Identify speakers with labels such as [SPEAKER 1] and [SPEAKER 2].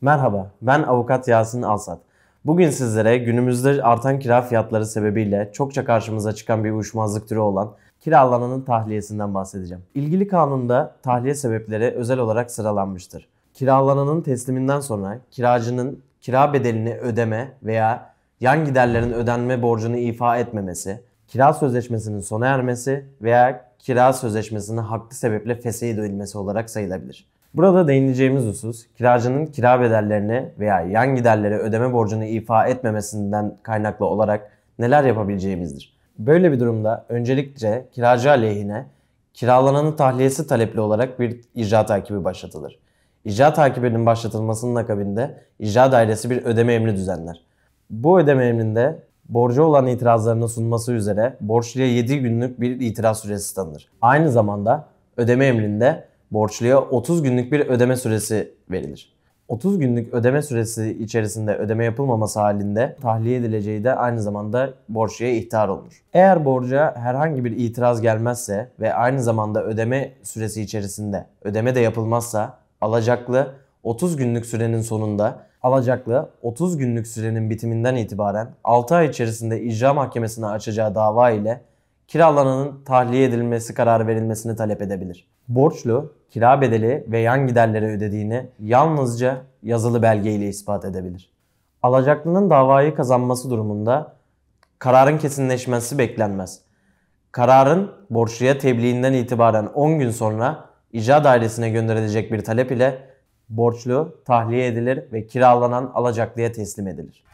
[SPEAKER 1] Merhaba, ben avukat Yasin Alsat. Bugün sizlere günümüzde artan kira fiyatları sebebiyle çokça karşımıza çıkan bir uyuşmazlık türü olan kiralananın tahliyesinden bahsedeceğim. İlgili kanunda tahliye sebepleri özel olarak sıralanmıştır. Kiralananın tesliminden sonra kiracının kira bedelini ödeme veya yan giderlerin ödenme borcunu ifa etmemesi, kira sözleşmesinin sona ermesi veya kira sözleşmesinin haklı sebeple fesih edilmesi olarak sayılabilir. Burada değineceğimiz husus kiracının kira bedellerine veya yan giderlere ödeme borcunu ifa etmemesinden kaynaklı olarak neler yapabileceğimizdir. Böyle bir durumda öncelikle kiracı aleyhine kiralananın tahliyesi talepli olarak bir icra takibi başlatılır. İcra takibinin başlatılmasının akabinde icra dairesi bir ödeme emri düzenler. Bu ödeme emrinde borcu olan itirazlarını sunması üzere borçluya 7 günlük bir itiraz süresi tanınır. Aynı zamanda ödeme emrinde borçluya 30 günlük bir ödeme süresi verilir. 30 günlük ödeme süresi içerisinde ödeme yapılmaması halinde tahliye edileceği de aynı zamanda borçluya ihtar olunur. Eğer borca herhangi bir itiraz gelmezse ve aynı zamanda ödeme süresi içerisinde ödeme de yapılmazsa alacaklı 30 günlük sürenin sonunda alacaklı 30 günlük sürenin bitiminden itibaren 6 ay içerisinde icra mahkemesine açacağı dava ile kiralananın tahliye edilmesi kararı verilmesini talep edebilir. Borçlu, kira bedeli ve yan giderleri ödediğini yalnızca yazılı belge ile ispat edebilir. Alacaklının davayı kazanması durumunda kararın kesinleşmesi beklenmez. Kararın borçluya tebliğinden itibaren 10 gün sonra icra dairesine gönderilecek bir talep ile borçlu tahliye edilir ve kiralanan alacaklıya teslim edilir.